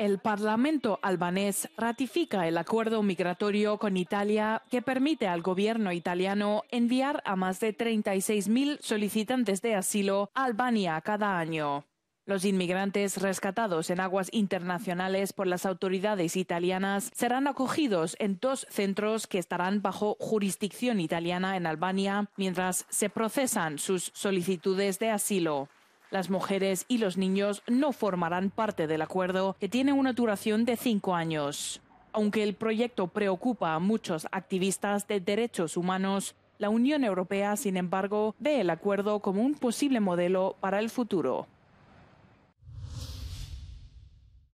El Parlamento albanés ratifica el acuerdo migratorio con Italia que permite al gobierno italiano enviar a más de 36.000 solicitantes de asilo a Albania cada año. Los inmigrantes rescatados en aguas internacionales por las autoridades italianas serán acogidos en dos centros que estarán bajo jurisdicción italiana en Albania mientras se procesan sus solicitudes de asilo. Las mujeres y los niños no formarán parte del acuerdo, que tiene una duración de cinco años. Aunque el proyecto preocupa a muchos activistas de derechos humanos, la Unión Europea, sin embargo, ve el acuerdo como un posible modelo para el futuro.